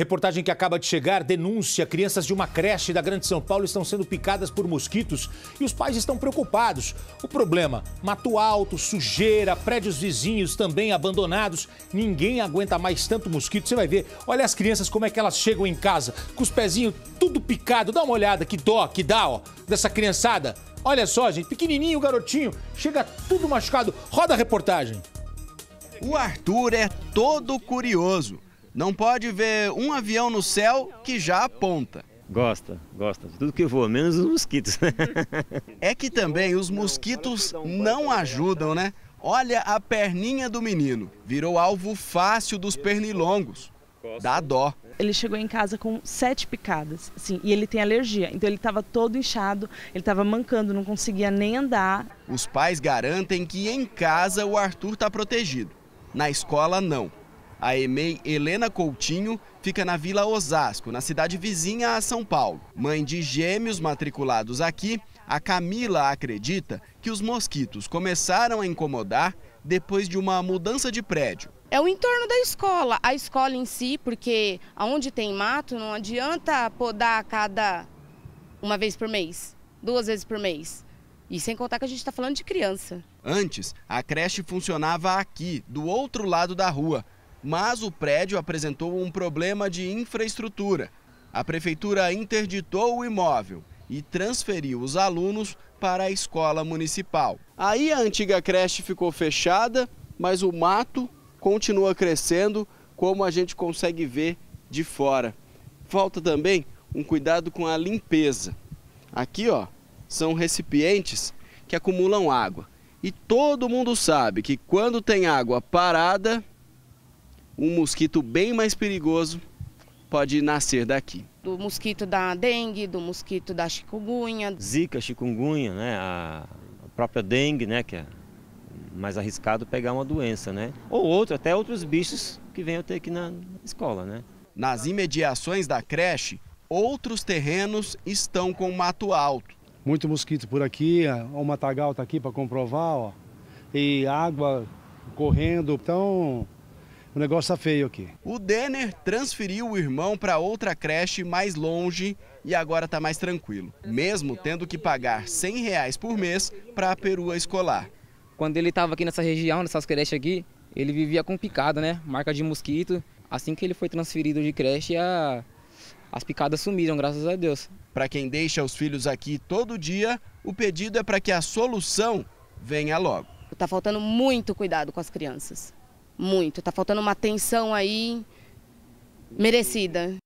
Reportagem que acaba de chegar denúncia: crianças de uma creche da Grande São Paulo estão sendo picadas por mosquitos e os pais estão preocupados. O problema: mato alto, sujeira, prédios vizinhos também abandonados. Ninguém aguenta mais tanto mosquito. Você vai ver, olha as crianças como é que elas chegam em casa, com os pezinhos tudo picado. Dá uma olhada, que dó, que dá, ó, dessa criançada. Olha só, gente, pequenininho, garotinho, chega tudo machucado. Roda a reportagem. O Arthur é todo curioso não pode ver um avião no céu que já aponta. Gosta, gosta. De tudo que voa, menos os mosquitos. é que também os mosquitos não ajudam, né? Olha a perninha do menino. Virou alvo fácil dos pernilongos. Dá dó. Ele chegou em casa com sete picadas, sim, e ele tem alergia. Então ele estava todo inchado, ele estava mancando, não conseguia nem andar. Os pais garantem que em casa o Arthur está protegido. Na escola, não. A EMEI Helena Coutinho fica na Vila Osasco, na cidade vizinha a São Paulo. Mãe de gêmeos matriculados aqui, a Camila acredita que os mosquitos começaram a incomodar depois de uma mudança de prédio. É o entorno da escola, a escola em si, porque aonde tem mato não adianta podar cada uma vez por mês, duas vezes por mês. E sem contar que a gente está falando de criança. Antes, a creche funcionava aqui, do outro lado da rua, mas o prédio apresentou um problema de infraestrutura. A prefeitura interditou o imóvel e transferiu os alunos para a escola municipal. Aí a antiga creche ficou fechada, mas o mato continua crescendo, como a gente consegue ver de fora. Falta também um cuidado com a limpeza. Aqui, ó, são recipientes que acumulam água. E todo mundo sabe que quando tem água parada, um mosquito bem mais perigoso pode nascer daqui. Do mosquito da dengue, do mosquito da chikungunya. Zika, chikungunya, né? A própria dengue, né? Que é mais arriscado pegar uma doença, né? Ou outro, até outros bichos que venham ter aqui na escola, né? Nas imediações da creche, outros terrenos estão com mato alto. Muito mosquito por aqui, é, o matagal está aqui para comprovar, ó. E água correndo, então o negócio está feio aqui. O Denner transferiu o irmão para outra creche mais longe e agora está mais tranquilo, mesmo tendo que pagar 100 reais por mês para a perua escolar. Quando ele estava aqui nessa região, nessas creches aqui, ele vivia com picada, né? Marca de mosquito. Assim que ele foi transferido de creche, a... as picadas sumiram, graças a Deus. Para quem deixa os filhos aqui todo dia, o pedido é para que a solução venha logo. Está faltando muito cuidado com as crianças. Muito. Tá faltando uma atenção aí merecida.